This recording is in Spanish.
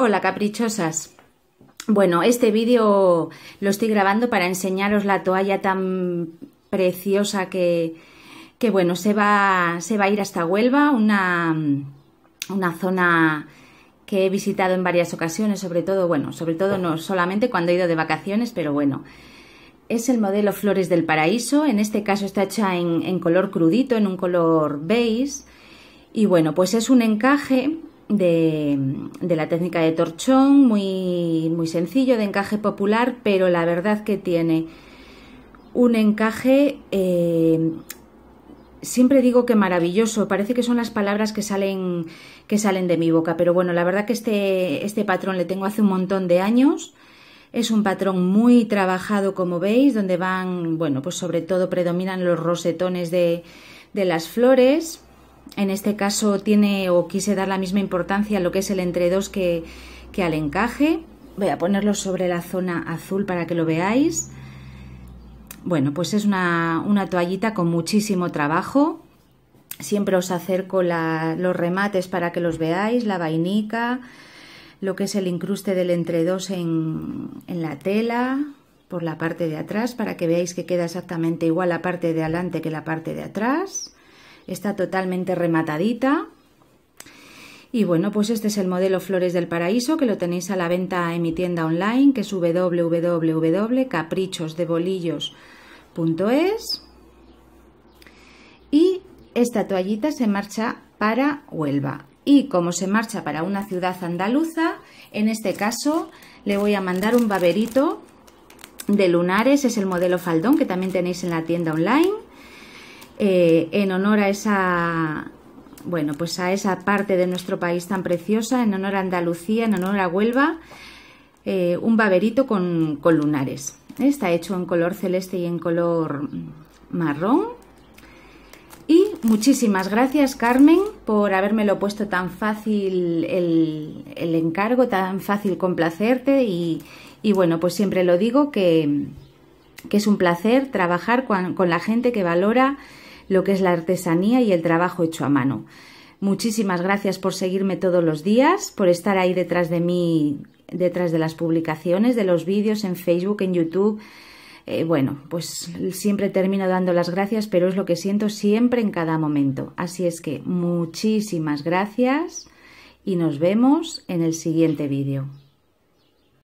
Hola caprichosas. Bueno, este vídeo lo estoy grabando para enseñaros la toalla tan preciosa que, que bueno, se va, se va a ir hasta Huelva, una, una zona que he visitado en varias ocasiones, sobre todo, bueno, sobre todo no solamente cuando he ido de vacaciones, pero bueno. Es el modelo Flores del Paraíso, en este caso está hecha en, en color crudito, en un color beige, y bueno, pues es un encaje de, la técnica de torchón, muy, muy sencillo, de encaje popular, pero la verdad que tiene un encaje, eh, siempre digo que maravilloso, parece que son las palabras que salen, que salen de mi boca, pero bueno, la verdad que este, este patrón le tengo hace un montón de años. Es un patrón muy trabajado, como veis, donde van, bueno, pues sobre todo predominan los rosetones de, de las flores en este caso tiene o quise dar la misma importancia a lo que es el entre dos que, al encaje. Voy a ponerlo sobre la zona azul para que lo veáis. Bueno, pues es una, toallita con muchísimo trabajo. Siempre os acerco los remates para que los veáis, la vainica, lo que es el incruste del entre dos en, en la tela, por la parte de atrás, para que veáis que queda exactamente igual la parte de adelante que la parte de atrás está totalmente rematadita. Y bueno, pues este es el modelo Flores del Paraíso, que lo tenéis a la venta en mi tienda online, que es www.caprichosdebolillos.es. Y esta toallita se marcha para Huelva. Y como se marcha para una ciudad andaluza, en este caso le voy a mandar un baberito de lunares, es el modelo faldón que también tenéis en la tienda online. Eh, en honor a esa bueno pues a esa parte de nuestro país tan preciosa, en honor a Andalucía, en honor a Huelva, eh, un baberito con, con lunares. ¿eh? Está hecho en color celeste y en color marrón. Y muchísimas gracias Carmen por habérmelo puesto tan fácil el, encargo, tan fácil complacerte y, bueno, pues siempre lo digo que, que es un placer trabajar con, con la gente que valora lo que es la artesanía y el trabajo hecho a mano. Muchísimas gracias por seguirme todos los días, por estar ahí detrás de mí, detrás de las publicaciones, de los vídeos en Facebook, en YouTube. Eh, bueno, pues siempre termino dando las gracias, pero es lo que siento siempre en cada momento. Así es que muchísimas gracias y nos vemos en el siguiente vídeo.